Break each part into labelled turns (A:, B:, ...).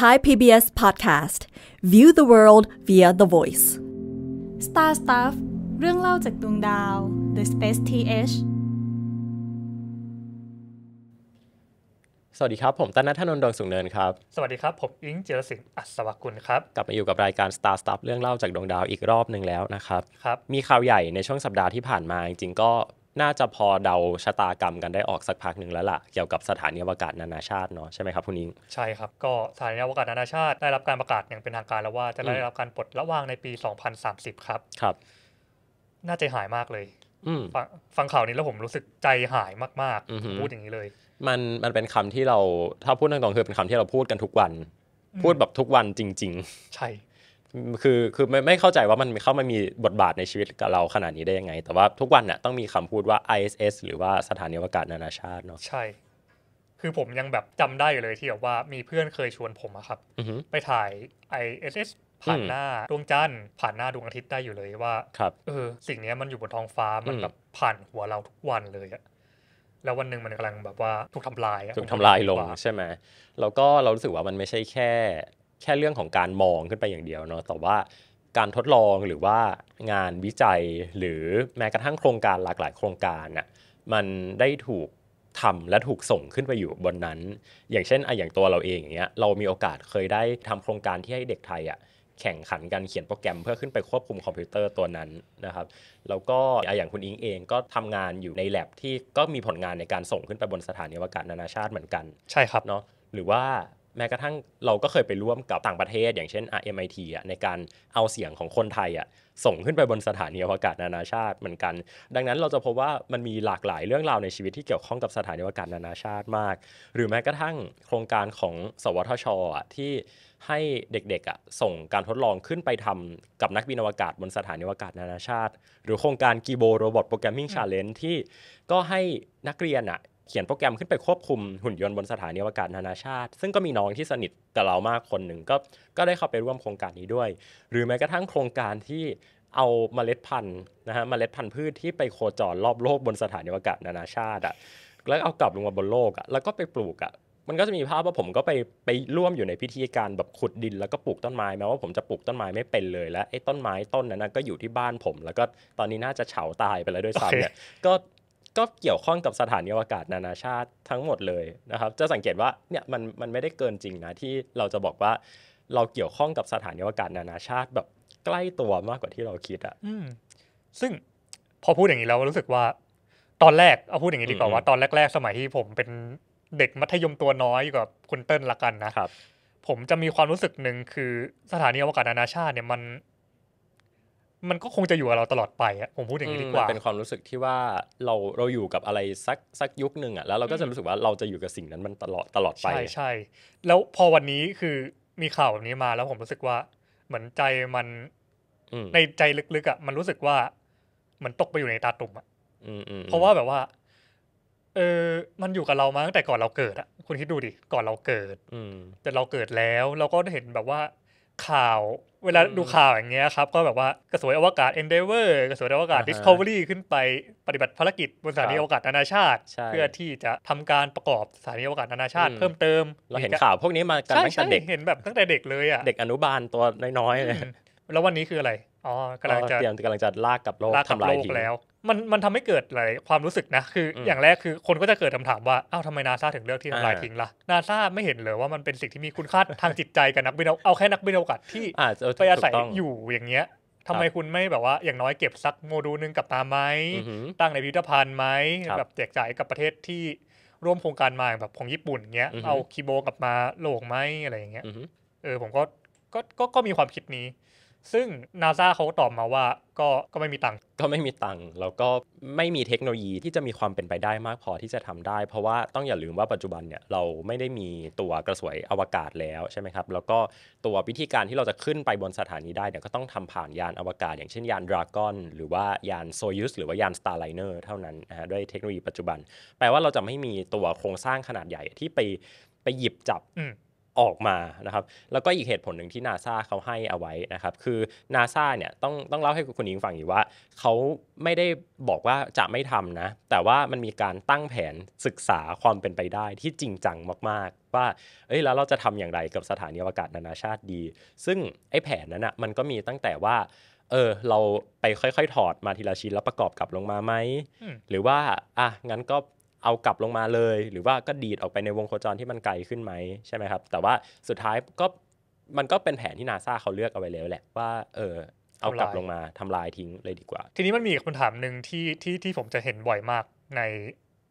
A: Thai PBS Podcast View the world via the voice
B: Star Stuff เรื่องเล่าจากดวงดาว The Space TH
A: สวัสดีครับ ผมตันนัทนนท์ดวง สุงเนิน ครับ สวัสดี
B: ครับ ผม อิงเจรสิงห์อัศวกุล
A: ครับ กลับมา อยู่ กับ รายการ Star Stuff เรื่องเล่าจากดวงดาว อีก รอบหนึ่งแล้ว นะครับ ครับ มี ข่าว ใหญ่ ใน ช่วง สัปดาห์ ที่ ผ่าน มา จริงๆก็น่าจะพอเดาชะตากรรมกันได้ออกสักพักหนึ่งแล้วล่ะเกี่ยวกับสถานีอวกาศนานาชาติเนาะใช่ไหมครับคุณนิ้ง
B: ใช่ครับก็สถานีอวกาศนานาชาติได้รับการประกาศอย่างเป็นทางการแล้วว่าจะได้รับการปลดระวางในปี2030 ครับ ครับ น่าจะหายมากเลยฟฟังข่าวนี้แล้วผมรู้สึกใจหายม
A: ากๆ พูดอย่างนี้เลย มันมันเป็นคำที่เราถ้าพูดตรงๆคือเป็นคำที่เราพูดกันทุกวัน พูดแบบทุกวันจริง ๆ ใช่คือคือไม่ไม่เข้าใจว่ามันเข้ามามีบทบาทในชีวิตกับเราขนาดนี้ได้ยังไง แต่ว่าทุกวันเนี่ยต้องมีคำพูดว่า ISS หรือว่าสถานีอวกาศนานาชาติเนาะใช
B: ่ คือผมยังแบบจำได้อยู่เลยที่แบบว่ามีเพื่อนเคยชวนผมอะครับไปถ่าย ISS ผ่านหน้าดวงจันทร์ผ่านหน้าดวงอาทิตย์ได้อยู่เลยว่า ครับเออ สิ่งนี้มันอยู่บนท้องฟ้ามันแบบผ่านหัวเราทุกวันเลยอะแล้ววันหนึ่งมันกำลังแบบว่าถูกทำลายถูกทำลายลงใช่
A: ไหมแล้วก็เรารู้สึกว่ามันไม่ใช่แค่แค่เรื่องของการมองขึ้นไปอย่างเดียวเนาะ แต่ว่าการทดลองหรือว่างานวิจัยหรือแม้กระทั่งโครงการหลากหลาย โครงการน่ะมันได้ถูกทำและถูกส่งขึ้นไปอยู่บนนั้น อย่างเช่นไออย่างตัวเราเองอย่างเงี้ย เรามีโอกาสเคยได้ทำโครงการที่ให้เด็กไทยอ่ะแข่งขันกันเขียนโปรแกรมเพื่อขึ้นไปควบคุมคอมพิวเตอร์ตัวนั้นนะครับ แล้วก็อย่างคุณอิงเองก็ทำงานอยู่ในแลบที่ก็มีผลงานในการส่งขึ้นไปบนสถานีอวกาศนานาชาติเหมือนกัน ใช่ครับเนาะ หรือว่าแม้กระทั่งเราก็เคยไปร่วมกับต่างประเทศ อย่างเช่น RMIT อ่ะในการเอาเสียงของคนไทยอ่ะส่งขึ้นไปบนสถานีอวกาศนานาชาติเหมือนกัน ดังนั้นเราจะพบว่ามันมีหลากหลายเรื่องราวในชีวิตที่เกี่ยวข้องกับสถานีอวกาศนานาชาติมาก หรือแม้กระทั่งโครงการของสวทชอ่ะที่ให้เด็กๆอ่ะส่งการทดลองขึ้นไปทำกับนักบินอวกาศ บนสถานีอวกาศนานาชาติ หรือโครงการกีโบโรบอทโปรแกรมมิ่งชาเลนจ์ที่ ก็ให้นักเรียนอ่ะเขียนโปรแกรมขึ้นไปควบคุมหุ่นยนต์บนสถานีอวกาศนานาชาติ ซึ่งก็มีน้องที่สนิทกับเรามากคนหนึ่งก็ก็ได้เข้าไปร่วมโครงการนี้ด้วย หรือแม้กระทั่งโครงการที่เอาเมล็ดพันธุ์นะฮะเมล็ดพันธุ์พืชที่ไปโคจรรอบโลกบนสถานีอวกาศนานาชาติอ่ะแล้วเอากลับลงมาบนโลกอ่ะแล้วก็ไปปลูกอ่ะมันก็จะมีภาพว่าผมก็ไปไปร่วมอยู่ในพิธีการแบบขุดดินแล้วก็ปลูกต้นไม้แม้ว่าผมจะปลูกต้นไม้ไม่เป็นเลยและไอ้ต้นไม้ต้นนั้นก็อยู่ที่บ้านผม แล้วก็ตอนนี้น่าจะเฉาตายไปแล้วด้วยซ้ำเนี่ยก็ก็เกี่ยวข้องกับสถานีอวกาศนานาชาติทั้งหมดเลยนะครับจะสังเกตว่าเนี่ยมันมันไม่ได้เกินจริงนะที่เราจะบอกว่า เราเกี่ยวข้องกับสถานีอวกาศนานาชาติ แบบใกล้ตัวมากกว่าที่เราคิดอะซึ่งพอพูดอย่างนี้แล้วรู้สึกว่าตอนแรกเอาพูดอย่างนี้ดีกว่าว่า
B: ตอนแรกๆ สมัยที่ผมเป็นเด็กมัธยมตัวน้อยอยู่กับคุณเติ้ลละกันนะครับ ผมจะมีความรู้สึกหนึ่งคือสถานีอวกาศนานาชาติเนี่ยมันมันก
A: ็คงจะอยู่กับเราตลอดไปอะผมพูดอย่างนี้ดีกว่าเป็นความรู้สึกที่ว่าเราเราอยู่กับอะไรสักสักยุคหนึ่งอะแล้วเราก็จะรู้สึกว่าเราจะอยู่กับสิ่งนั้นมันตลอดตลอดไปใช่ใช่
B: แล้วพอวันนี้คือมีข่าวแบบนี้มาแล้วผมรู้สึกว่า เหมือนใจมันในใจลึกๆอะมันรู้สึกว่า มันตกไปอยู่ในตาตุ่มอะเพราะว่าแบบว่า เออมันอยู่กับเรามาตั้งแต่ก่อนเราเกิดอะคุณคิดดูดิก่อนเราเกิดแต่เราเกิดแล้ว เราก็เห็นแบบว่าข่าวเวลาดูข่าวอย่างเงี้ยครับก็แบบว่า กระสวยอวกาศ e n d e a v o ร r กระสวยอวกาศ Discovery ขึ้นไปปฏิบัติภารกิจบนสถานีอวกาศนานาชาติ เพื่อที่จะทำการประกอบสถานีอวกาศนานาชาติเพิ่มเติม เราเห็นข่าวพวกนี้มากันตั้งแต่เด็ก
A: เห็นแบบตั้งแต่เด็กเลยอ่ะเด็กอนุบาลตัวน้อยๆเลย
B: แล้ววันนี้คืออะไรอ๋อกำลังจะเตรียม
A: กำลังจะลากกับโลกทำลายทิ้งแล้ว
B: มันมันทำให้เกิดหลายความรู้สึกนะ คืออย่างแรกคือคนก็จะเกิดคำถามว่าอ้าวทำไมนาซาถึงเลือกที่ทำลายทิ้งล่ะนาซาไม่เห็นเลยว่ามันเป็นสิ่งที่มีคุณค่าทางจิตใจกับนักบินเอาแค่นักบินอวกาศที่ไปอาศัยอยู่อย่างเงี้ยทำไมคุณไม่แบบว่าอย่างน้อยเก็บซักโมดูลนึงกลับมาไหมตั้งในพิพิธภัณฑ์ไหมแบบแจกจ่ายกับประเทศที่ร่วมโครงการมาแบบของญี่ปุ่นเงี้ยเอาคีโบกลับมาโลกไหมอะไรอย่างเงี้ยเออ ผมก็ก็ก็มีความคิดนี้ซึ่งนาซาเขาตอบมาว่าก็ก็ไม่มีตัง
A: ก็ไม่มีตังแล้วก็ไม่มีเทคโนโลยีที่จะมีความเป็นไปได้มากพอที่จะทำได้ เพราะว่าต้องอย่าลืมว่าปัจจุบันเนี่ยเราไม่ได้มีตัวกระสวยอวกาศแล้วใช่ไหมครับ แล้วก็ตัววิธีการที่เราจะขึ้นไปบนสถานีได้เนี่ยก็ต้องทำผ่านยานอวกาศอย่างเช่นยานดราก้อน หรือว่ายานโซยุสหรือว่ายานสตาร์ไลเนอร์เท่านั้นนะฮะด้วยเทคโนโลยีปัจจุบันแปลว่าเราจะไม่มีตัวโครงสร้างขนาดใหญ่ที่ไปไปหยิบจับออกมานะครับ แล้วก็อีกเหตุผลหนึ่งที่นาซาเขาให้เอาไว้นะครับ คือนาซาเนี่ยต้องต้องเล่าให้คุณหญิงฟังอยู่ว่า เขาไม่ได้บอกว่าจะไม่ทำนะ แต่ว่ามันมีการตั้งแผนศึกษาความเป็นไปได้ที่จริงจังมากๆ ว่าเอ้ยแล้วเราจะทำอย่างไรกับสถานีอวกาศนานาชาติดี ซึ่งไอ้แผนนั้นอนะ่ะมันก็มีตั้งแต่ว่า เออ เราไปค่อยๆถอดมาทีละชิ้นแล้วประกอบกลับลงมาไหมหรือว่าอ่ะงั้นก็เอากลับลงมาเลย หรือว่าก็ดีดออกไปในวงโคจรที่มันไกลขึ้นไหมใช่ไหมครับ แต่ว่าสุดท้ายก็มันก็เป็นแผนที่นาซาเขาเลือกเอาไว้แล้วแหละว่า เออเอากลับลงมาทำลายทิ้งเลยดีกว่า ท
B: ีนี้มันมีคำถามหนึ่งที่ที่ที่ผมจะเห็นบ่อยมากใน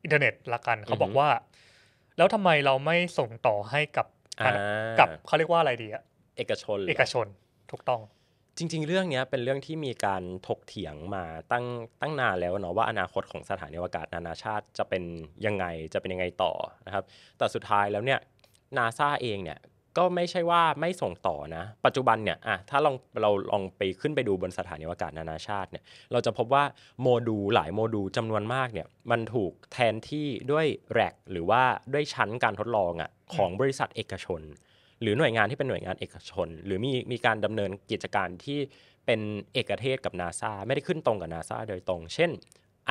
B: อินเทอร์เน็ตละกัน เขาบอกว่า แล้วทำไมเราไม่ส่งต่อให้กับกับเขาเรียกว่าอะไรดีอะ
A: เอกชนเอกช
B: นถูกต้อง
A: จริงๆ เรื่องนี้เป็นเรื่องที่มีการถกเถียงมาตั้งตั้งนานแล้วเนาะว่าอนาคตของสถานีอวกาศนานาชาติจะเป็นยังไงจะเป็นยังไงต่อนะครับแต่สุดท้ายแล้วเนี่ยนาซาเองเนี่ยก็ไม่ใช่ว่าไม่ส่งต่อนะ ปัจจุบันเนี่ยอะถ้าลองเราลองไปขึ้นไปดูบนสถานีอวกาศนานาชาติเนี่ยเราจะพบว่าโมดูลหลายโมดูลจำนวนมากเนี่ยมันถูกแทนที่ด้วยแรกหรือว่าด้วยชั้นการทดลองอะของบริษัทเอกชนหรือหน่วยงานที่เป็นหน่วยงานเอกชน หรือมีมีการดำเนินกิจการที่เป็นเอกเทศกับนาซาไม่ได้ขึ้นตรงกับนาซาโดยตรง เช่น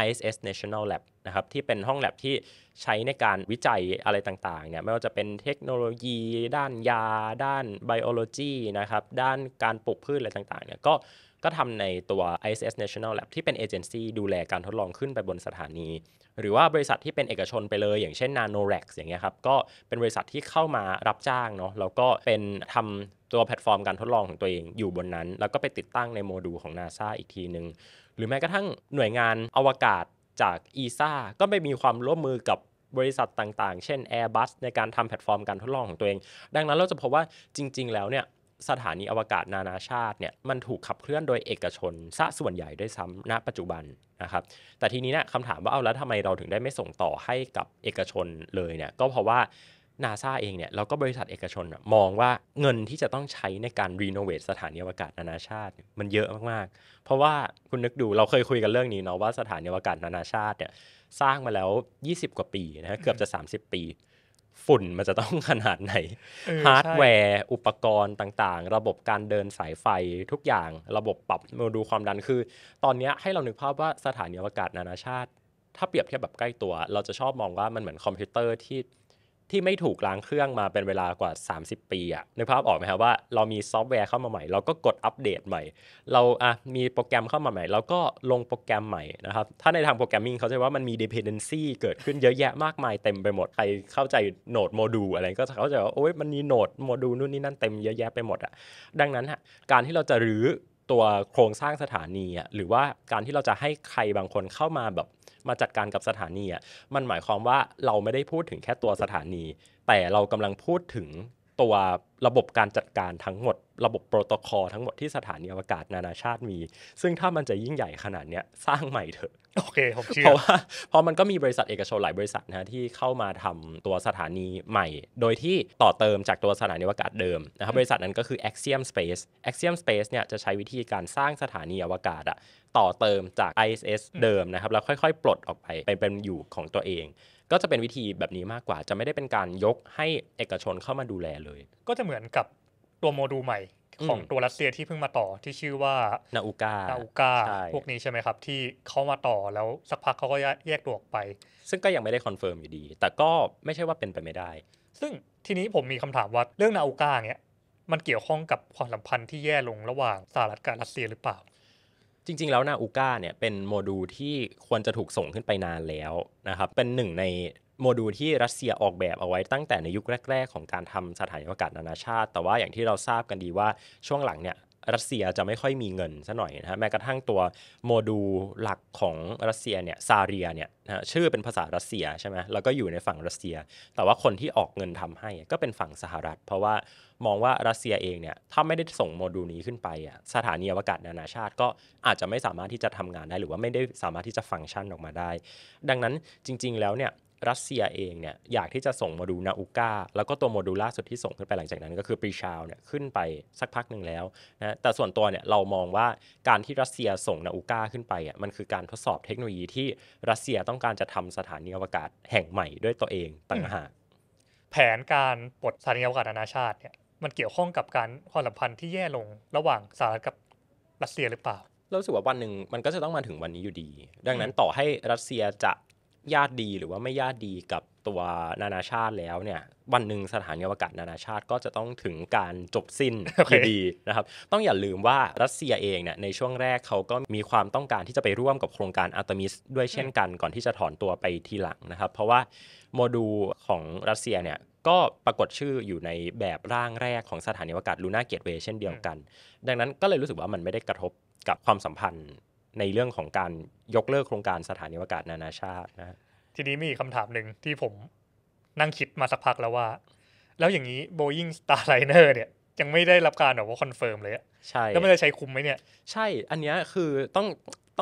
A: ISS National Lab นะครับที่เป็นห้องแลบที่ใช้ในการวิจัยอะไรต่างๆเนี่ยไม่ว่าจะเป็นเทคโนโลยี ด้านยา ด้านไบโอโลจีนะครับด้านการปลูกพืชอะไรต่างๆเนี่ยก็ก็ทำในตัว ISS National Lab ที่เป็นเอเจนซี่ดูแลการทดลองขึ้นไปบนสถานี หรือว่าบริษัทที่เป็นเอกชนไปเลย อย่างเช่น n a n o r a x อย่างเงี้ยครับ ก็เป็นบริษัทที่เข้ามารับจ้างเนาะ แล้วก็เป็นทำตัวแพลตฟอร์มการทดลองของตัวเองอยู่บนนั้น แล้วก็ไปติดตั้งในโมดูลของ NASA อีกทีหนึง่ง หรือแม้กระทั่งหน่วยงานอวกาศจาก ESA ก็ไปมีความร่วมมือกับบริษัทต่าง ๆ เช่น Airbus ในการทำแพลตฟอร์มการทดลองของตัวเอง ดังนั้นเราจะพบว่าจริงๆ แล้วเนี่ยสถานีอวกาศนานาชาติเนี่ยมันถูกขับเคลื่อนโดยเอกชนซะส่วนใหญ่ด้วยซ้ำณปัจจุบันนะครับแต่ทีนี้เนี่ยคำถามว่าเอาแล้วทำไมเราถึงได้ไม่ส่งต่อให้กับเอกชนเลยเนี่ยก็เพราะว่านาซาเองเนี่ยเราก็บริษัทเอกชน มองว่าเงินที่จะต้องใช้ในการรีโนเวทสถานีอวกาศนานาชาติ มันเยอะมากๆ เพราะว่าคุณนึกดูเราเคยคุยกันเรื่องนี้เนาะว่าสถานีอวกาศนานาชาติเนี่ยสร้างมาแล้ว 20 กว่าปีนะฮะเกือบจะ 30 ปีฝุ่นมันจะต้องขนาดไหน ฮาร์ดแวร์ อุปกรณ์ต่างๆ ระบบการเดินสายไฟทุกอย่างระบบปรับโมดูลความดันคือ ตอนนี้ให้เรานึกภาพว่าสถานีอวกาศนานาชาติ ถ้าเปรียบเทียบแบบใกล้ตัว เราจะชอบมองว่ามันเหมือนคอมพิวเตอร์ที่ที่ไม่ถูกล้างเครื่องมาเป็นเวลากว่า 30 ปีอะนึกภาพออกไหมครับว่า เรามีซอฟต์แวร์เข้ามาใหม่ เราก็กดอัปเดตใหม่ เราอ่ะมีโปรแกรมเข้ามาใหม่เราก็ลงโปรแกรมใหม่นะครับถ้าในทางโปรแกรมมิ่งเขาจะว่ามันมี dependency เกิดขึ้นเยอะแยะมากมายเต็มไปหมดใครเข้าใจโหนดโมดูลอะไรก็เข้าใจว่าโอ้ยมันมีโหนดโมดูลนู่นนี่นั่นเต็มเยอะแยะไปหมดอะดังนั้น ฮะ การที่เราจะรื้อตัวโครงสร้างสถานีอ่ะหรือว่าการที่เราจะให้ใครบางคนเข้ามาแบบ มาจัดการกับสถานีอ่ะมันหมายความว่าเราไม่ได้พูดถึงแค่ตัวสถานี แต่เรากำลังพูดถึงตัวระบบการจัดการทั้งหมดระบบโปรโตคอลทั้งหมดที่สถานีอวกาศนานาชาติมี ซึ่งถ้ามันจะยิ่งใหญ่ขนาดนี้สร้างใหม่เถอะโอ
B: เคผมเชื่อเพราะว่
A: าเพราะมันก็มีบริษัทเอกชนหลายบริษัทนะที่เข้ามาทำตัวสถานีใหม่ โดยที่ต่อเติมจากตัวสถานีอวกาศเดิมนะครับ บริษัทนั้นก็คือ Axiom Space Axiom Space เนี่ยจะใช้วิธีการสร้างสถานีอวกาศอะต่อเติมจาก ISS เดิมนะครับแล้วค่อยๆ ปลดออกไปเป็นเป็นอยู่ของตัวเองก็จะเป็นวิธีแบบนี้มากกว่า จะไม่ได้เป็นการยกให้เอกชนเข้ามาดูแลเลย
B: ก็จะเหมือนกับตัวโมดูลใหม่ของตัว
A: รัสเซียที่เพิ่งมาต่อที่ชื่อว่านาอูกานาอูกาพวก
B: นี้ใช่ไหมครับที่เขามาต่อแล้วสักพักเขาก็แยกตัวออกไป
A: ซึ่งก็ยังไม่ได้คอนเฟิร์มอยู่ดี
B: แต่ก็ไม่ใช่ว่าเป็นไปไม่ได้ ซึ่งทีนี้ผมมีคำถามว่าเรื่องนาอูกาเนี่ยมันเกี่ยวข้องกับความสัมพันธ์ที่แย่ลงระหว่างสหรัฐกับรัสเซียหรือเปล่า
A: จริงๆแล้วนาอูก้าเนี่ยเป็นโมดูลที่ควรจะถูกส่งขึ้นไปนานแล้วนะครับเป็นหนึ่งในโมดูลที่รัสเซียออกแบบเอาไว้ตั้งแต่ในยุคแรก ๆ ของการทำสถานีอวกาศนานาชาติ แต่ว่าอย่างที่เราทราบกันดีว่าช่วงหลังเนี่ยรัสเซียจะไม่ค่อยมีเงินซะหน่อยนะฮะแม้กระทั่งตัวโมดูลหลักของรัสเซียเนี่ยซาเรียเนี่ยนะชื่อเป็นภาษารัสเซีย ใช่ไหมแล้วก็อยู่ในฝั่งรัสเซีย แต่ว่าคนที่ออกเงินทำให้ก็เป็นฝั่งสหรัฐเพราะว่ามองว่ารัสเซียเองเนี่ยถ้าไม่ได้ส่งโมดูลนี้ขึ้นไปอ่ะสถานีอวกาศนานาชาติ ก็อาจจะไม่สามารถที่จะทำงานได้หรือว่าไม่ได้สามารถที่จะฟังก์ชันออกมาได้ ดังนั้นจริงๆแล้วเนี่ยรัสเซียเองเนี่ยอยากที่จะส่งโมดูลนาอุก้าแล้วก็ตัวโมดูลล่าสุดที่ส่งขึ้นไปหลังจากนั้น ก็คือปรีชาวเนี่ยขึ้นไปสักพักหนึ่งแล้วนะแต่ส่วนตัวเนี่ยเรามองว่าการที่รัสเซียส่งนาอุก้าขึ้นไปอ่ะมันคือการทดสอบเทคโนโลยีที่รัสเซียต้องการจะทำสถานีอวกาศแห่งใหม่ด้วยตัวเองต่างหาก แผนการปลดสถานีอวกาศนานาชาติเนี่ยมันเ
B: กี่ยวข้องกับการความสัมพันธ์ที่แย่ลงระหว่างสหรัฐกับรัสเซียหรือเปล่า
A: เราสึกว่าวันหนึ่งมันก็จะต้องมาถึงวันนี้อยู่ดี ดังนั้นต่อให้รัสเซียจะญาติดีหรือว่าไม่ญาติดีกับตัวนานาชาติแล้วเนี่ยวันหนึ่งสถานีอวกาศนานาชาติ ก็จะต้องถึงการจบสิ้นอดีนะครับ ต้องอย่าลืมว่ารัสเซียเองเนี่ยในช่วงแรกเขาก็มีความต้องการที่จะไปร่วมกับโครงการอัลตมิสด้วยเช่นกันก่อนที่จะถอนตัวไปทีหลังนะครับ เพราะว่าโมดูลของรัสเซียเนี่ยก็ปรากฏชื่ออยู่ในแบบร่างแรกของสถานีอวกาศลูน่าเกตเวย์เช่นเดียวกัน ดังนั้นก็เลยรู้สึกว่ามันไม่ได้กระทบกับความสัมพันธ์ในเรื่องของการยกเลิกโครงการสถานีอากาศนานาชาตินะทีนี้มีคำถามหน
B: ึ่งที่ผมนั่งคิดมาสักพักแล้วว่า แล้วอย่างนี้ Boeing Starliner เนี่ยยังไม่ได้รับการแบบว่าคอนเฟิร์มเลยใช่แล้วมันจะใช้คุ้มไหมเนี่ย
A: ใช่อันนี้คือต้อง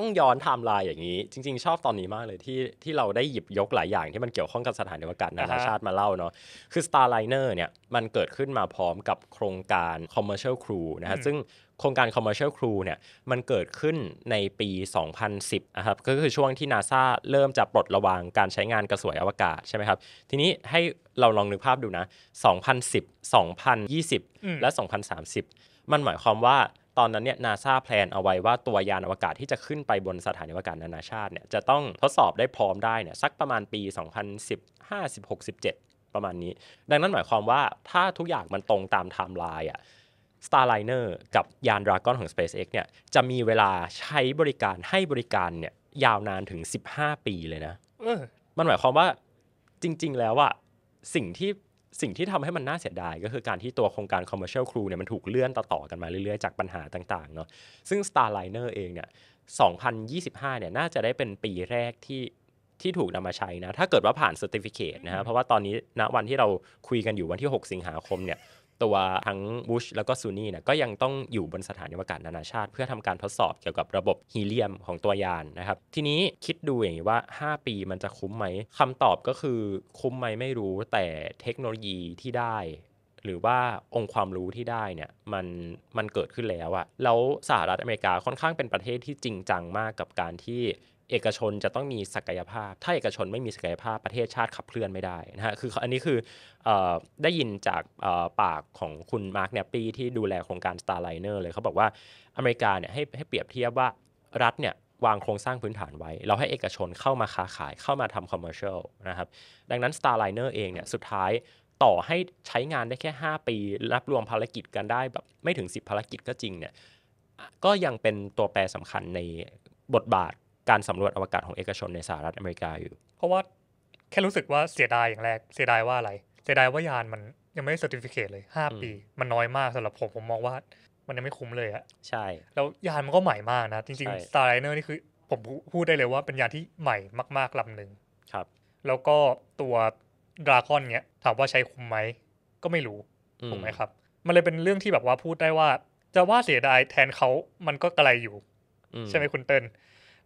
A: ต้องย้อนไทม์ไลน์อย่างนี้จริง ๆ ชอบตอนนี้มากเลยที่ที่เราได้หยิบยกหลายอย่างที่มันเกี่ยวข้องกับสถานอวกาศนานาชาติมาเล่าเนาะคือ Starliner เนี่ยมันเกิดขึ้นมาพร้อมกับโครงการ Commercial Crew นะฮะซึ่งโครงการ Commercial Crew เนี่ยมันเกิดขึ้นในปี 2010 นะครับก็คือช่วงที่นาซาเริ่มจะปลดระวางการใช้งานกระสวยอวกาศ ใช่ไหมครับ ทีนี้ให้เราลองนึกภาพดูนะ 2010 2020 และ 2030 มันหมายความว่าตอนนั้นเนี่ยนาซาแพลนเอาไว้ว่าตัวยานอวกาศที่จะขึ้นไปบนสถานีอวกาศนานาชาติเนี่ยจะต้องทดสอบได้พร้อมได้เนี่ยสักประมาณปี 2015 16 17 ประมาณนี้ ดังนั้นหมายความว่าถ้าทุกอย่างมันตรงตามไทม์ไลน์อ่ะ Starliner กับยาน Dragon ของ SpaceX เนี่ยจะมีเวลาใช้บริการให้บริการเนี่ยยาวนานถึง 15 ปีเลยนะ มันหมายความว่า จริงๆ แล้วอะสิ่งที่สิ่งที่ทำให้มันน่าเสียดายก็คือการที่ตัวโครงการ commercial crew เนี่ยมันถูกเลื่อนต่อ ๆ กันมาเรื่อยๆจากปัญหาต่างๆเนาะซึ่ง starliner เองเนี่ย 2025 เนี่ยน่าจะได้เป็นปีแรกที่ที่ถูกนำมาใช้นะถ้าเกิดว่าผ่านซอร์ติฟิเคตนะฮะเพราะว่าตอนนี้ณนะวันที่เราคุยกันอยู่วันที่ 6 สิงหาคมเนี่ยตัวทั้งบูชแล้วก็ซูนี่เนี่ยก็ยังต้องอยู่บนสถานีวกาศนานาชาติ เพื่อทำการทดสอบเกี่ยวกับระบบฮีเลียมของตัวยานนะครับ ทีนี้คิดดูอย่างนี้ว่า 5 ปีมันจะคุ้มไหมคำตอบก็คือคุ้มไหมไม่รู้แต่เทคโนโลยีที่ได้ หรือว่าองค์ความรู้ที่ได้เนี่ยมันมันเกิดขึ้นแล้วอะแล้วสหรัฐอเมริกาค่อนข้างเป็นประเทศที่จริงจังมากกับการที่เอกชนจะต้องมีศักยภาพ ถ้าเอกชนไม่มีศักยภาพประเทศชาติขับเคลื่อนไม่ได้นะฮะ คืออันนี้คืออได้ยินจากปากของคุณมาร์คเนปปี้ที่ดูแลโครงการ Starliner เลย เขาบอกว่า อเมริกาเนี่ยให้ให้เปรียบเทียบว่ารัฐเนี่ย วางโครงสร้างพื้นฐานไว้ เราให้เอกชนเข้ามาค้าขาย เข้ามาทำคอมเมอร์เชลนะครับ ดังนั้น Starliner เองเนี่ยสุดท้ายต่อให้ใช้งานได้แค่ 5 ปีรับรวมภารกิจกันได้แบบไม่ถึง10ภารกิจก็จริงเนี่ย ก็ยังเป็นตัวแปรสำคัญในบทบาทการสำรวจอวกาศของเอกชนในสหรัฐอเมริกาอยู่ เพราะว่าแค่รู้
B: สึกว่าเสียดายอย่างแรก เสียดายว่าอะไร เสียดายว่ายานมันยังไม่ได้เซอร์ติฟิเคตเลย 5 ปี มันน้อยมากสำหรับผม ผมมองว่ามันยังไม่คุ้มเลยอะใช่แล้วยานมันก็ใหม่มากนะจริง ๆ Star Liner นี่คือผมพูดได้เลยว่าเป็นยานที่ใหม่มากๆลำหนึ่งครับ แล้วก็ตัวดราคอนเนี้ยถามว่าใช้คุ้มไหมก็ไม่รู้ถูกไหมครับ มันเลยเป็นเรื่องที่แบบว่าพูดได้ว่าจะว่าเสียดายแทนเขามันก็กระอยู่ ใช่ไหมคุณเติน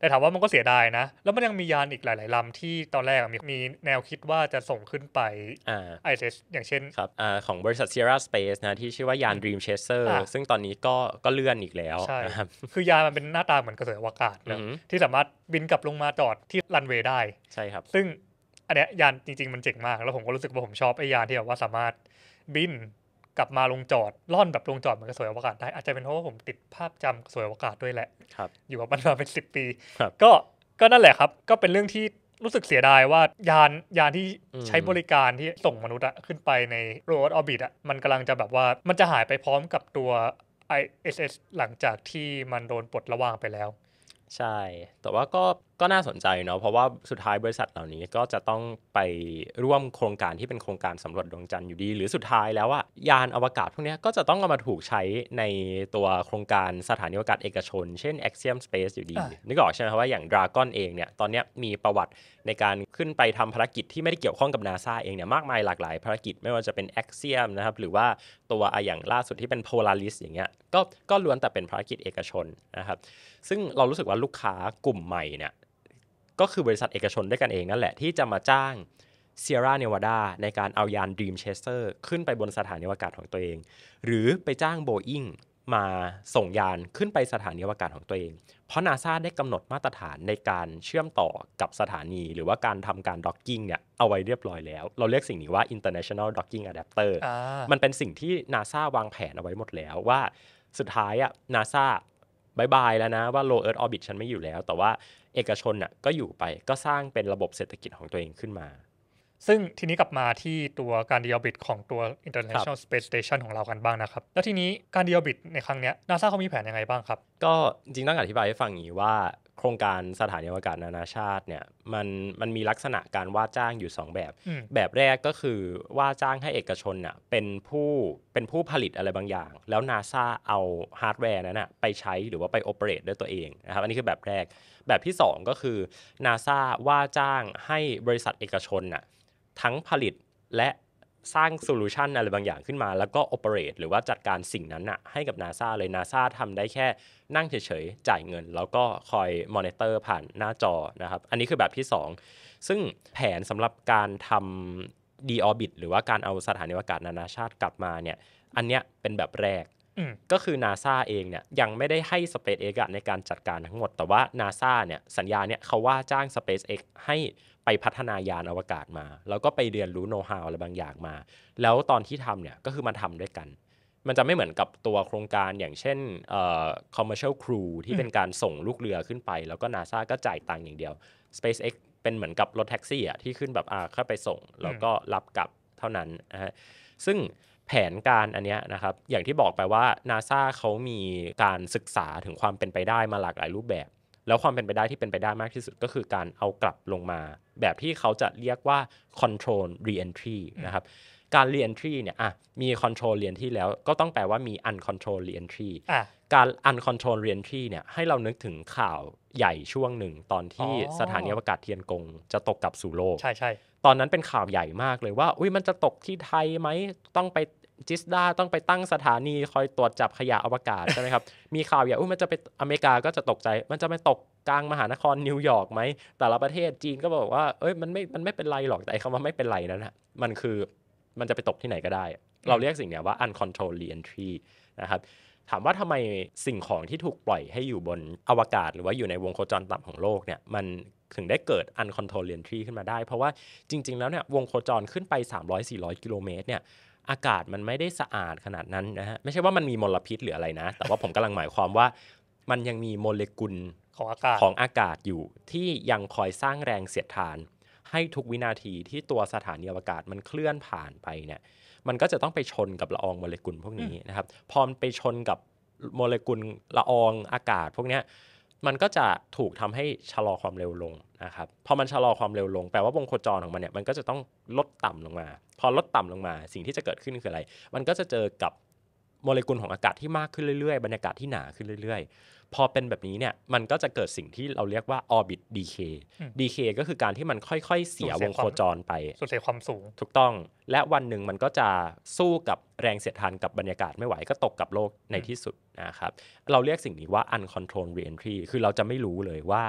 B: แต่ถามว่ามันก็เสียดายนะ แล้วมันยังมียานอีกหลาย ๆ ลำที่ตอนแรกมีมีแนวคิดว่าจะส่งขึ้นไปไอเซสอย่างเช่นค
A: รับอของบริษัท Sierra Space นะที่ชื่อว่ายาน Dream Chaser ซึ่งตอนนี้ก็ก็เลื่อนอีกแล้วใช่ครับ
B: คือยานมันเป็นหน้าตาเหมือนกระสวยอวกาศนะที่สามารถบินกลับลงมาจอดที่รันเวย์ได้ใช่ครับซึ่ง อันเนี้ยยานจริง ๆ มันเจ๋งมาก แล้วผมก็รู้สึกว่าผมชอบไอยานที่แบบว่าสามารถบินกลับมาลงจอดล่อนแบบลงจอดเหมือนกับสวยอวกาศได้ อาจจะเป็นเพราะว่าผมติดภาพจำสวยอวกาศด้วยแหละอยู่กับมันมาเป็นสิบปีก็ก็นั่นแหละครับ ก็เป็นเรื่องที่รู้สึกเสียดายว่ายานยานที่ใช้บริการที่ส่งมนุษย์อะขึ้นไปในโรดออบิทอะมันกำลังจะแบบว่ามันจะห
A: ายไปพร้อมกับตัว ISS หลังจากที่มันโดนปลดระวางไปแล้ว ใช่ แต่ว่าก็ก็น่าสนใจเนาะเพราะว่าสุดท้ายบริษัทเหล่านี้ก็จะต้องไปร่วมโครงการที่เป็นโครงการสำรวจดวงจันทร์อยู่ดี หรือสุดท้ายแล้วอะยานอวกาศพวกนี้ก็จะต้องเอามาถูกใช้ในตัวโครงการสถานีอวกาศเอกชน เช่น Axiom Space อยู่ดี นึกออกใช่ไหมว่าอย่าง Dragon เองเนี่ยตอนนี้มีประวัติในการขึ้นไปทำภารกิจที่ไม่ได้เกี่ยวข้องกับนาซาเองเนี่ยมากมายหลากหลายภารกิจไม่ว่าจะเป็น Axiom นะครับหรือว่าตัวอย่างล่าสุดที่เป็น Polaris อย่างเงี้ยก็ก็ล้วนแต่เป็นภารกิจเอกชนนะครับซึ่งเรารู้สึกว่าลูกค้ากลุ่มใหม่เนี่ยก็คือบริษัทเอกชนด้วยกันเองนั่นแหละ ที่จะมาจ้างเซียร่าเนวาดาในการเอายานด r ีมเชสเตอร์ขึ้นไปบนสถานีอวกาศของตัวเอง หรือไปจ้างโบอิงมาส่งยานขึ้นไปสถานีอวกาศของตัวเองเพราะนาซาได้กำหนดมาตรฐานในการเชื่อมต่อกับสถานี หรือว่าการทำการด็อกกิ้งเนี่ยเอาไว้เรียบร้อยแล้ว เราเรียกสิ่งนี้ว่า international docking adapter มันเป็นสิ่งที่นาซาวางแผนเอาไว้หมดแล้วว่าสุดท้ายอะนาซาบายบายแล้วนะว่า low earth orbit ฉันไม่อยู่แล้ว แต่ว่าเอกชนน่ะก็อยู่ไปก็สร้างเป็นระบบเศรษฐกิจของตัวเองขึ้นมา
B: ซึ่งทีนี้กลับมาที่ตัวการดีออบิทของตัว international space station ของเรากันบ้างนะครับ แล้วทีนี้การดีออบิทในครั้งเนี้ยนาซาเขามีแผนยังไงบ้างครับ
A: ก็จริงต้องอธิบายให้ฟังอย่างนี้ว่าโครงการสถานีอวกาศนานาชาติเนี่ยมันมันมีลักษณะการว่าจ้างอยู่ 2 แบบ แบบแรกก็คือว่าจ้างให้เอกชนเน่ยเป็นผู้เป็นผู้ผลิตอะไรบางอย่าง แล้วนาซาเอาฮาร์ดแวร์นั้นน่ะไปใช้หรือว่าไปโอเปเรตด้วยตัวเองนะครับ อันนี้คือแบบแรกแบบที่2ก็คือนาซาว่าจ้างให้บริษัทเอกชนน่ะทั้งผลิตและสร้างโซลูชันอะไรบางอย่างขึ้นมา แล้วก็โอเปเรตหรือว่าจัดการสิ่งนั้นอะให้กับ NASA เลย NASA ทำได้แค่นั่งเฉยๆ จ่ายเงิน แล้วก็คอยมอนิเตอร์ผ่านหน้าจอนะครับ อันนี้คือแบบที่ 2ซึ่งแผนสำหรับการทำดีออบิทหรือว่าการเอาสถานีววกาศนานาชาติกลับมาเนี่ยอันเนี้ยเป็นแบบแรกก็คือ NASA เองเนี่ยยังไม่ได้ให้ SpaceX ในการจัดการทั้งหมดแต่ว่า NASA เนี่ยสัญญาเนี่ยเขาว่าจ้าง SpaceX ให้ไปพัฒนายานอวกาศมา แล้วก็ไปเรียนรู้โน้ตฮาวอะไรบางอย่างมา แล้วตอนที่ทำเนี่ย ก็คือมาทำด้วยกัน มันจะไม่เหมือนกับตัวโครงการอย่างเช่น commercial crew ที่เป็นการส่งลูกเรือขึ้นไป แล้วก็นาซาก็จ่ายตังค์อย่างเดียว SpaceX เป็นเหมือนกับรถแท็กซี่อ่ะที่ขึ้นแบบอ่าเข้าไปส่งแล้วก็รับกลับเท่านั้นนะฮะซึ่งแผนการอันเนี้ยนะครับ อย่างที่บอกไปว่านาซาเขามีการศึกษาถึงความเป็นไปได้มาหลากหลายรูปแบบแล้วความเป็นไปได้ที่เป็นไปได้มากที่สุด ก็คือการเอากลับลงมา แบบที่เขาจะเรียกว่า control reentry นะครับ การ reentry เนี่ย อ่ะ มี control reentry แล้ว ก็ต้องแปลว่ามี uncontrol reentry การ uncontrol reentry เนี่ย ให้เรานึกถึงข่าวใหญ่ช่วงหนึ่ง ตอนที่สถานีอวกาศเทียนกงจะตกกลับสู่โลก ใช่ใช่ ตอนนั้นเป็นข่าวใหญ่มากเลยว่า อุ้ยมันจะตกที่ไทยไหมต้องไปจิสดาต้องไปตั้งสถานีคอยตรวจจับขยะอวกาศใช่ไหมครับ มีข่าวอย่าอุ้ยมันจะไปอเมริกาก็จะตกใจ มันจะไปตกกลางมหานครนิวยอร์กไหม แต่ละประเทศจีนก็บอกว่าเอ้ยมันไม่ มันไม่เป็นไรหรอก แต่คำว่าไม่เป็นไรนั้นนะมันคือ มันจะไปตกที่ไหนก็ได้ เราเรียกสิ่งนี้ว่า uncontrolled reentry นะครับ ถามว่าทำไมสิ่งของที่ถูกปล่อยให้อยู่บนอวกาศ หรือว่าอยู่ในวงโคจรต่ำของโลกเนี่ยมันถึงได้เกิด uncontrolled reentry ขึ้นมาได้ เพราะว่าจริง ๆ แล้วเนี่ยวงโคจรขึ้นไป 300-400กิโลเมตรเนี่ยอากาศมันไม่ได้สะอาดขนาดนั้นนะฮะไม่ใช่ว่ามันมีมลพิษหรืออะไรนะ แต่ว่าผมกำลังหมายความว่า มันยังมีโมเลกุลของอากาศของอากาศอยู่ ที่ยังคอยสร้างแรงเสียดทาน ให้ทุกวินาทีที่ตัวสถานีอวกาศมันเคลื่อนผ่านไปเนี่ยมันก็จะต้องไปชนกับละอองโมเลกุลพวกนี้นะครับพอไปชนกับโมเลกุลละอองอากาศ พวกนี้มันก็จะถูกทำให้ชะลอความเร็วลงนะครับ พอมันชะลอความเร็วลงแปลว่าวงโคจรของมันเนี่ยมันก็จะต้องลดต่ำลงมา พอลดต่ำลงมา สิ่งที่จะเกิดขึ้นคืออะไร มันก็จะเจอกับโมเลกุลของอากาศที่มากขึ้นเรื่อยๆ บรรยากาศที่หนาขึ้นเรื่อยพอเป็นแบบนี้เนี่ยมันก็จะเกิดสิ่งที่เราเรียกว่า orbit decay decay ก็คือการที่มันค่อยๆ เสียวงโคจรไปสูญเสียความสูง ถูกต้องและวันหนึ่งมันก็จะสู้กับแรงเสียดทานกับบรรยากาศไม่ไหวก็ตกกับโลกในที่สุดนะครับเราเรียกสิ่งนี้ว่า uncontrolled reentry คือเราจะไม่รู้เลยว่า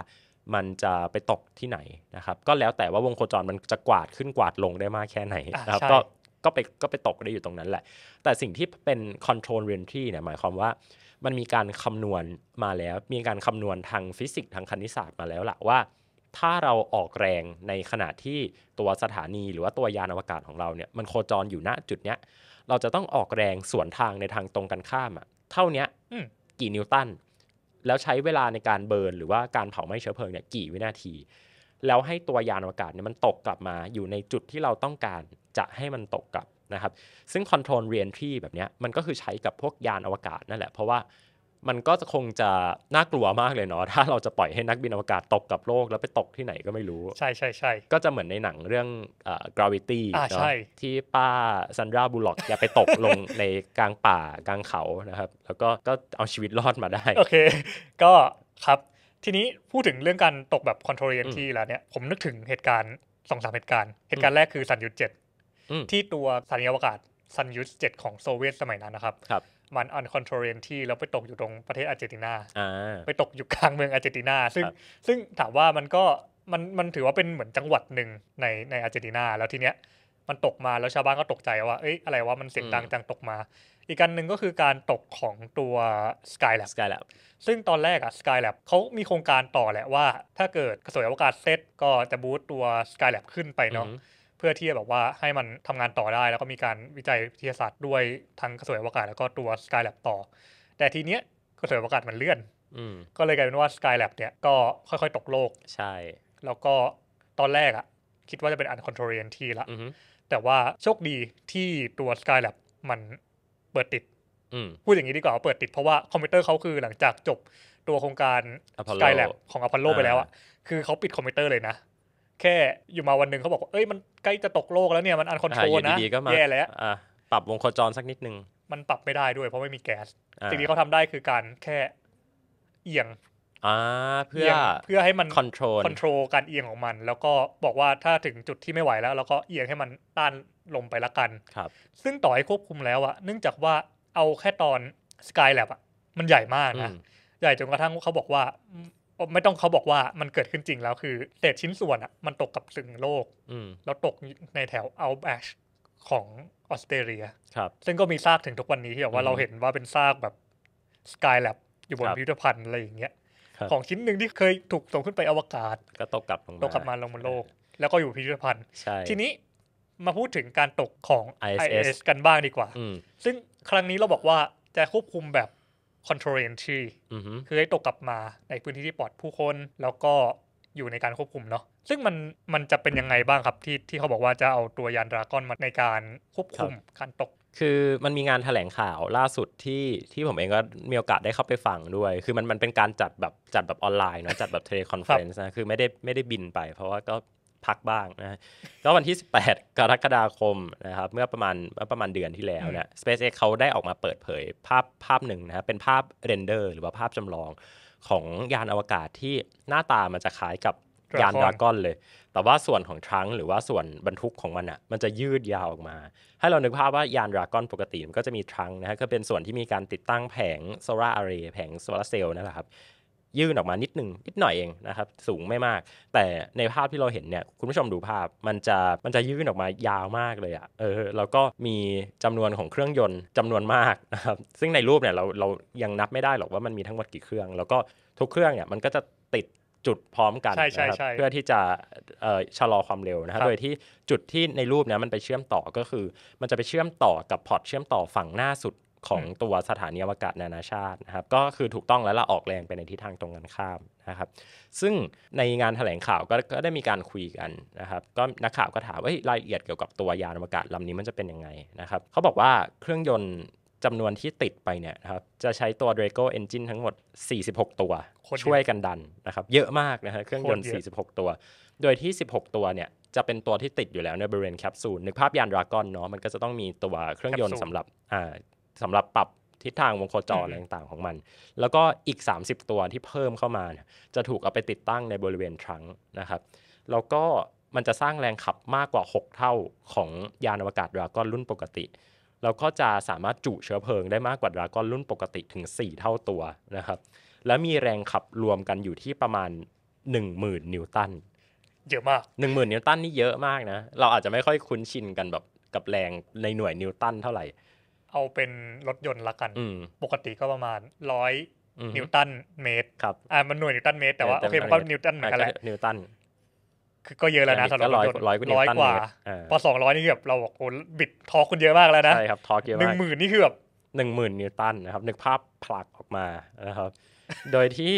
A: มันจะไปตกที่ไหนนะครับก็แล้วแต่ว่าวงโคจรมันจะกวาดขึ้นกวาดลงได้มากแค่ไหนนะครับก็ก็ไปก็ไปตกได้อยู่ตรงนั้นแหละ แต่สิ่งที่เป็น control reentry เนี่ยหมายความว่ามันมีการคำนวณมาแล้ว มีการคำนวณทางฟิสิกส์ทางคณิตศาสตร์มาแล้วละว่าถ้าเราออกแรงในขณะที่ตัวสถานีหรือว่าตัวยานอวกาศของเราเนี่ยมันโคจรอยู่ณจุดเนี้ยเราจะต้องออกแรงสวนทางในทางตรงกันข้ามอะ่ะเท่านี้กี่นิวตันแล้วใช้เวลาในการเบิร์นหรือว่าการเผาไหม้เชื้อเพลิงเนี่ยกี่วินาที แล้วให้ตัวยานอวกาศเนี่ยมันตกกลับมาอยู่ในจุดที่เราต้องการจะให้มันตกกลับนะครับ ซึ่งคอนโทรลเรียนที่แบบนี้มันก็คือใช้กับพวกยานอวกาศนั่นแหละ เพราะว่า มันก็จะคงจะน่ากลัวมากเลยเนาะ ถ้าเราจะปล่อยให้นักบินอวกาศตกกับโลกแล้วไปตกที่ไหนก็ไม่รู้ ใช่ใช่ใช่ก็จะเหมือนในหนังเรื่องอ gravity อเนาะที่ป้าซันดราบูลล็อกอย่าไปตกลงในกลางป่ากลางเขานะครับ แล้วก็ก็เอาชีวิตรอดมาได้ โอเค ก็ครับ ทีน
B: ี้พูดถึงเรื่องการตกแบบคอนโทรลเรียนที่แล้วเนี่ย ผมนึกถึงเหตุการณ์สองสามเหตุการณ์ เหตุการณ์แรกคือสันยุทธเจ็ดที่ตัวสัญญาวกาศซันยูสเจ็ดของโซเวียตสมัยนั้นนะครับรบมันอันคอนโทรเรนที่แล้วไปตกอยู่ตรงประเทศอาร์เจนตินาไปตกอยู่กลางเมืองอาร์เจนตินาซึ่งซึ่งถามว่ามันก็มันมันถือว่าเป็นเหมือนจังหวัดหนึ่งในในอาร์เจนตินาแล้วทีเนี้ยมันตกมาแล้วชาวบ้านก็ตกใจว่าเอ้ยอะไรว่ามันเสียงดังจังตกมา อีกการหนึ่งก็คือการตกของตัว Skylab Skylab ซึ่งตอนแรกอะ Skylab เขามีโครงการต่อแหละว่า ถ้าเกิดกระสวยอวกาศเซต ก็จะบูตตัว Skylab ขึ้นไปเนาะเพื่อที่จะแบบว่าให้มันทำงานต่อได้แล้วก็มีการวิจัยวิทยาศาสตร์ด้วยทั้งกระสวยอวกาศ แล้วก็ตัว Skylab ต่อ แต่ทีเนี้ยกระสวยอวกาศมันเลื่อนก็เลยกลายเป็นว่า Skylab เนี่ยก็ค่อยๆ ตกโลกใช่ แล้วก็ตอนแรกอะคิดว่าจะเป็นอันคอนโทรเรนทีละแต่ว่าโชคดีที่ตัว Skylab มันเปิดติดพูดอย่างนี้ดีกว่าเปิดติด เพราะว่าคอมพิวเตอร์เขาคือหลังจากจบตัวโครงการ Skylab ของอพอลโลไปแล้วอะคือเขาปิดคอมพิวเตอร์เลยนะแค่อยู่มาวันหนึ่งเขาบอกว่าเอ้ยมันใกล้จะตกโลกแล้วเนี่ยมันอันคอนโทรลนะแย่แล้ว
A: ปรับวงโคจรสักนิดนึง
B: มันปรับไม่ได้ด้วยเพราะไม่มีแก๊สสิ่งที่เขาทำได้คือการแค่เอียง
A: เพื่อ เพื่อให้มันคอนโทรลค
B: อนโทรลการเอียงของมัน แล้วก็บอกว่าถ้าถึงจุดที่ไม่ไหวแล้วแล้วก็เอียงให้มันต้านลงไปละกัน ครับ ซึ่งต่อให้ควบคุมแล้วอะเนื่องจากว่าเอาแค่ตอนสกายแลบอะมันใหญ่มากนะใหญ่จนกระทั่งเขาบอกว่าไม่ต้องเขาบอกว่ามันเกิดขึ้นจริงแล้ว คือเศษชิ้นส่วนอ่ะมันตกกับสึงโลกแล้วตกในแถวอัลแบชของออสเตรเลีย ครับ ซึ่งก็มีซากถึงทุกวันนี้ ที่แบบว่าเราเห็นว่าเป็นซากแบบสกายแลบอยู่บนพิพิธภัณฑ์อะไรอย่างเงี้ย ของชิ้นหนึ่งที่เคยถูกส่งขึ้นไปอวกาศก็ตกกลับลงมาตกกลับมาลงบนโลก แล้วก็อยู่พิพิธภัณฑ์ ทีนี้มาพูดถึงการตกของ ISS, ISS กันบ้างดีกว่าซึ่งครั้งนี้เราบอกว่าจะควบคุมแบบคอนโทรเอนที y คือให้ตกกลับมาในพื้นที่ที่ปลอดผู้คนแล้วก็อยู่ในการควบคุมเนาะซึ่งมันมันจะเป็นยังไงบ้างครับที่ที่เขาบอกว่าจะเอาตัวยานดราก้อนมาในการควบคุมการตก
A: คือมันมีงานถแถลงข่าวล่าสุดที่ที่ผมเองก็มีโอกาสได้เข้าไปฟังด้วย คือมันมันเป็นการจัดแบบจัดแบบออนไลน์เนาะจัดแบบเทเลคอนเฟรนซ์นะคือไม่ได้ไม่ได้บินไปเพราะว่าก็พักบ้าง นะก็วันที่ 18 กรกฎาคมนะครับเมื่อประมาณเมื่อประมาณเดือนที่แล้วเนี่ย SpaceX เขาได้ออกมาเปิดเผยภาพภาพหนึ่งนะเป็นภาพเรนเดอร์ หรือว่าภาพจำลองของยานอวกาศที่หน้าตามันจะคล้ายกับยานดราก้อนเลย แต่ว่าส่วนของทรังหรือว่าส่วนบรรทุกของมันอ่ะมันจะยืดยาวออกมาให้เรานึกภาพว่ายานดราก้อนปกติมันก็จะมีทรังนะฮะก็เป็นส่วนที่มีการติดตั้งแผงโซลาร์อารีแผงโซลาร์เซลล์นั่นแหละครับยื่นออกมานิดหนึ่งนิดหน่อยเองนะครับสูงไม่มาก แต่ในภาพที่เราเห็นเนี่ยคุณผู้ชมดูภาพ มันจะมันจะยื่นออกมายาวมากเลยอะ่ะเออแล้วก็มีจำนวนของเครื่องยนต์จำนวนมากนะครับซึ่งในรูปเนี่ยเราเรายังนับไม่ได้หรอกว่ามันมีทั้งหมดกี่เครื่องแล้วก็ทุกเครื่องเนี่ยมันก็จะติดจุดพร้อมกันนะครับเพื่อที่จะชะลอความเร็วนะครับโดยที่จุดที่ในรูปเนี่ยมันไปเชื่อมต่อก็คือมันจะไปเชื่อมต่อกับพอร์ตเชื่อมต่อฝั่งหน้าสุดของตัวสถานีอวกาศนานาชาตินะครับก็คือถูกต้องแล้วเราออกแรงไปในทิศทางตรงกันข้ามนะครับซึ่งในงานถแถลงข่าวกก็ได้มีการคุยกันนะครับก็นักข่าวก็ถามว่ารายละเอียดเกี่ยวกับตัวยานอวกาศลำนี้มันจะเป็นยังไงนะครับเขาบอกว่าเครื่องยนต์จำนวนที่ติดไปเนี่ยครับจะใช้ตัว Draco Engine ทั้งหมด 46 ตัวช่วยกันดันนะครับเยอะมากนะฮะเครื่องยนต์46 ตัว โดยที่ 16 ตัวเนี่ยจะเป็นตัวที่ติดอยู่แล้วในบริเวณแคปซูลนึกภาพยานดราก้อนเนาะมันก็จะต้องมีตัวเครื่องยนต์สำหรับสำหรับปรับทิศทางวงโคจรอะไรต่างๆของมัน แล้วก็อีก 30 ตัวที่เพิ่มเข้ามา จะถูกเอาไปติดตั้งในบริเวณทรังนะครับ แล้วก็มันจะสร้างแรงขับมากกว่า 6 เท่าของยานอวกาศดราก้อนรุ่นปกติ แล้วก็จะสามารถจุเชื้อเพลิงได้มากกว่าดราก้อนรุ่นปกติถึง 4 เท่าตัวนะครับ และมีแรงขับรวมกันอยู่ที่ประมาณ 10,000 นิวตัน เยอะมาก10,000 นิวตันนี่เยอะมากนะ เราอาจจะไม่ค่อยคุ้นชินกันแบบกับแรงในหน่วยนิวตันเท่าไหร่
B: เอาเป็นรถยนต์ละกันปกติก็ประมาณร้อยนิวตันเมตร ครับ อ่า มันหน่วยนิวตันเมตรแต่ว่าโอเคมันก็นิวตันเหมือนกันแหละ นิวตัน คือก็เยอะแล้วนะสำหรับรถยนต์ร้อยกว่าพอ
A: สองร้อยนี่คือแบบเราบอกโอ้บิดทอร์กคุณเยอะมากแล้วนะ ใช่ครับ ทอร์กเยอะมากหนึ่งหมื่นนี่คือแบบหนึ่งหมื่นนิวตันนะครับนึกภาพผลักออกมานะครับโดยที่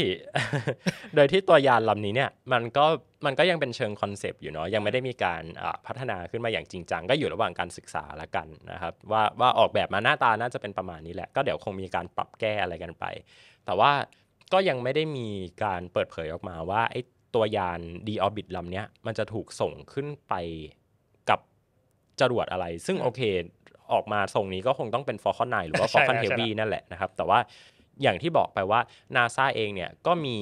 A: โดยที่ตัวยานลำนี้เนี่ยมันก็มันก็ยังเป็นเชิงคอนเซปต์อยู่เนาะยังไม่ได้มีการพัฒนาขึ้นมาอย่างจริงจังก็อยู่ระหว่างการศึกษาละกันนะครับว่าว่าออกแบบมาหน้าตาน่าจะเป็นประมาณนี้แหละ ก็เดี๋ยวคงมีการปรับแก้อะไรกันไป แต่ว่าก็ยังไม่ได้มีการเปิดเผยออกมาว่าไอ้ตัวยานดีออบิทลำเนี้ยมันจะถูกส่งขึ้นไปกับจรวดอะไรซึ่งโอเคออกมาทรงนี้ก็คงต้องเป็นฟอร์คอนไนหรือว่าฟอร์คอนเทลวีนั่นแหละนะครับ แต่ว่าอย่างที่บอกไปว่านาซาเองเนี่ย ก็มี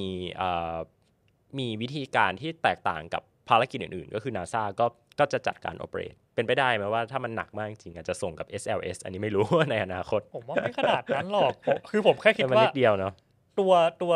A: มีวิธีการที่แตกต่างกับภารกิจอื่นๆ ก็คือนาซาก็ก็จะจัดการโอเปเรตเป็นไปได้ไหมว่าถ้ามันหนักมากจริงอาจจะส่งกับ SLS อันนี้ไม่รู้ในอนาคต ผมว่าไม่ขนาดนั้นหรอกคือผมแค่คิดว่าตัวตัว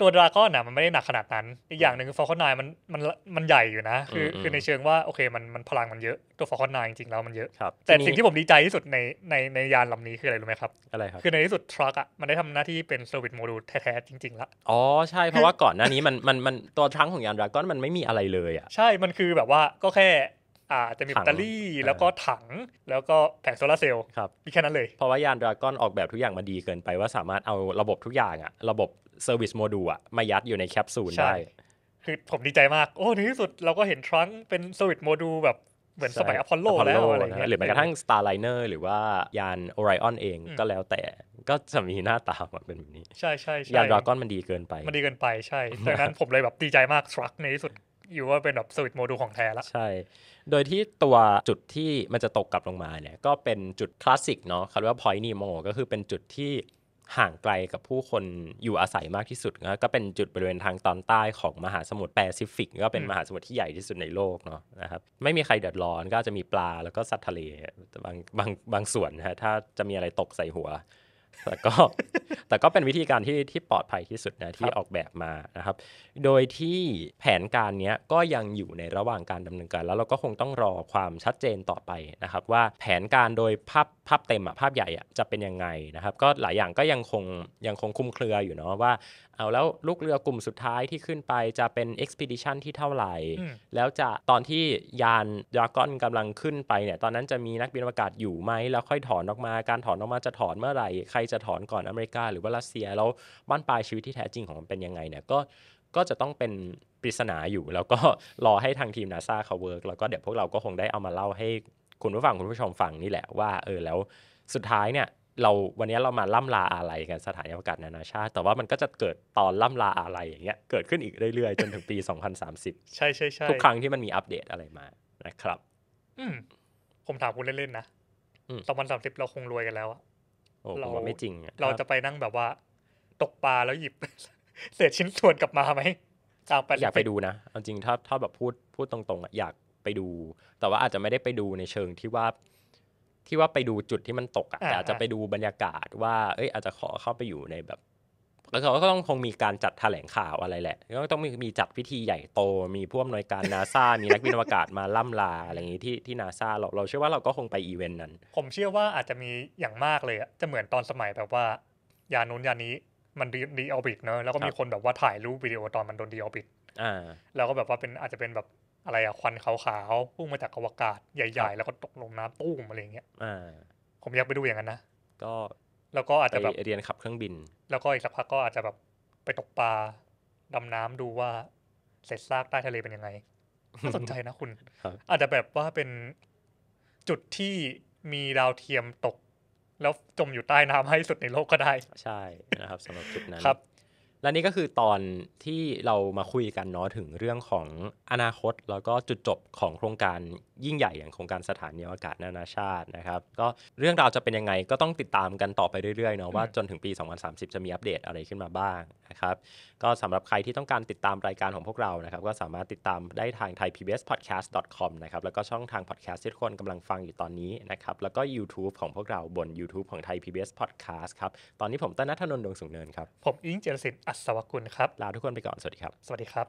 A: ตัวดราก้อนอ่ะมันไม่ไ
B: ด้หนักขนาดนั้น อีกอย่างหนึ่งคือฟอลคอนไนมันมันมันใหญ่อยู่นะ คือคือในเชิงว่า โอเค มันมันพลังมันเยอะตัวฟอลคอนไนจริง ๆ แล้วมันเยอะ แต่สิ่งที่ผมดีใจที่สุดในในในยานลำนี้คืออะไรรู้ไหมครับ อะไรครับ คือในที่สุดทรัคอ่ะมันได้ทำหน้าที่เป็นเซอร์วิสโมดูลแท้ ๆ จริงๆละ
A: อ๋อ ใช่เพราะว่าก่อนหน้านี้มันมันมันตัวทรังของยานดราก้อนมันไม่มีอะไรเลยอ่ะ
B: ใช่มันคือแบบว่าก็แค่อ่าจะมีแบตเตอรี่แล้วก็ถัง
A: แล้วก็แผงโซลาเซลล์ครับมีแค่นั้นเลยเพราะว่ายานดราก้อนออกแบบทุกอย่างมาดีเกินไป ว่าสามารถเอาระบบทุกอย่างอะระบบเซอร์วิสโมดูลอะมายัดอยู่ในแคปซูลได้
B: คือผมดีใจมาก โอ้ในที่สุดเราก็เห็นทรังเป็นเซอร์วิสโมดูลแบบ
A: เหมือนสมัยอพอลโลแล้วอะไรเงี้ยหรือแม้กระทั่ง Starliner หรือว่ายานโอริออนเองก็แล้วแต่ก็จะมีหน้าตาเป็นแบบนี้ใช่ใช่ยานดราก้อนมันดีเกินไปมันดีเกินไปใช่ดังนั้น
B: ผมเลยแบบดีใจมากทรัคในที่สุดอยู่ว่าเป็นแบบสวิตโมดูลของแท้ละ
A: ใช่ โดยที่ตัวจุดที่มันจะตกกลับลงมาเนี่ยก็เป็นจุดคลาสสิกเนาะเขาเรียกว่าพอยนีโมก็คือเป็นจุดที่ห่างไกลกับผู้คนอยู่อาศัยมากที่สุด ก็เป็นจุดบริเวณทางตอนใต้ของมหาสมุทรแปซิฟิกก็เป็นมหาสมุทรที่ใหญ่ที่สุดในโลกเนาะนะครับไม่มีใครเดือดร้อนก็จะมีปลาแล้วก็สัตว์ทะเลบางบางบางส่วนนะฮะถ้าจะมีอะไรตกใส่หัวแต่ก็แต่ก็เป็นวิธีการที่ที่ปลอดภัยที่สุดนะที่ออกแบบมานะครับ โดยที่แผนการนี้ก็ยังอยู่ในระหว่างการดำเนินการแล้วเราก็คงต้องรอความชัดเจนต่อไปนะครับ ว่าแผนการโดยภาพภาพเต็มอะภาพใหญ่อะจะเป็นยังไงนะครับ ก็หลายอย่างก็ยังคงยังคงคุมเครืออยู่เนาะว่าเอาแล้วลูกเรือกลุ่มสุดท้ายที่ขึ้นไปจะเป็น Expedition ที่เท่าไหร่แล้วจะตอนที่ยานยราก้อนกำลังขึ้นไปเนี่ยตอนนั้นจะมีนักบินอวกาศอยู่ไหมแล้วค่อยถอนออกมา การถอนออกมาจะถอนเมื่อไหร่ใครจะถอนก่อนอเมริกาหรือว่ารัสเซีย แล้วบ้านปลายชีวิตที่แท้จริงของมันเป็นยังไงเนี่ยก็ก็จะต้องเป็นปริศนาอยู่ แล้วก็รอให้ทางทีมนาซาเขาเวิร์กแล้วก็เดี๋ยวพวกเราก็คงได้เอามาเล่าให้คุณผู้ฟัง คุณผู้ชมฟังนี่แหละว่าเออแล้วสุดท้ายเนี่ย เราวันนี้เรามาล่ำลาอะไรกันสถานีอวกาศนานาชาติ แต่ว่ามันก็จะเกิดตอนล่ำลาอะไรอย่างเงี้ยเกิดขึ้นอีกเรื่อย ๆจนถึงปี 2030 ใช่ใช่ใช่ทุกครั้งที่มันมีอัปเดตอะไรมานะครับ
B: อืมผมถามคุณเล่นๆนะสองพันสามสิบเราคงรวยกันแล้วอะเราไม่จริง เราจะไปนั่งแบบว่า ตกปลาแล้วหยิบเศษชิ้นส่วนกลับมาไหมอยากไปดู
A: นะเอาจริงถ้าถ้าแบบพูดพูดตรงๆอ่ะอยากไปดู แต่ว่าอาจจะไม่ได้ไปดูในเชิงที่ว่าที่ว่าไปดูจุดที่มันตกอ่ะแต่อาจจะไปดูบรรยากาศว่าเอ้ย อาจจะขอเข้าไปอยู่ในแบบแล้วเขาก็ต้องคงมีการจัดแถลงข่าวอะไรแหละก็ต้องมีมีจัดพิธีใหญ่โตมีผู้อำนวยการนาซามีนักบินอวกาศมาล่ำลาอะไรอย่างนี้ที่ที่นาซาเราเราเชื่อว่าเราก็คงไปอีเวนต์นั้น
B: ผมเชื่อว่าอาจจะมีอย่างมากเลย จะเหมือนตอนสมัยแบบว่ายานนู้นยานนี้มันดีออบิทเนอะแล้วก็มีคนแบบว่าถ่ายรูปวิดีโอตอนมันโดนดีออบิทอ่าแล้วก็แบบว่าเป็นอาจจะเป็นแบบอะไรอะควันขาวๆพุ่งมาจากอวกาศใหญ่ ๆ แล้วก็ตกลงน้ำตู้มอะไรอย่างเงี้ยอ่าผมอยากไปดูอย่างนั้นนะก็แล้วก็อาจจะแบบเ
A: รียนขับเครื่องบิน
B: แล้วก็อีกสักพักก็อาจจะแบบไปตกปลาดำน้ำดูว่าเศษซากใต้ทะเลเป็นยังไงน่าสนใจนะคุณ อาจจะแบบว่าเป็นจุดที่มีดาวเทียมตก แล้วจมอยู่ใต้น้ำให้สุดในโลกก็ได้ ใช่นะครับสำหรับจุดนั้น ครับ
A: และนี่ก็คือตอนที่เรามาคุยกันเนาะถึงเรื่องของอนาคต แล้วก็จุดจบของโครงการยิ่งใหญ่อย่างโครงการสถานีอวกาศนานาชาตินะครับ ก็เรื่องราวจะเป็นยังไงก็ต้องติดตามกันต่อไปเรื่อย ๆ เนาะ ว่าจนถึงปี 2030 จะมีอัปเดตอะไรขึ้นมาบ้างนะครับ ก็สำหรับใครที่ต้องการติดตามรายการของพวกเรานะครับ ก็สามารถติดตามได้ทาง thaipbspodcast.com นะครับแล้วก็ช่องทางพอดแคสต์ที่ทุกคนกำลังฟังอยู่ตอนนี้นะครับ แล้วก็ YouTube ของพวกเราบน YouTube ของ Thai PBS Podcast ครับตอนนี้ผมต้นนัทนนท์ดวงสุงเนินครับผมอิงเจรศิษฐิ์อัศวกุลครับลาทุกคนไปก่อนสวัสดีครับสวัสดีครับ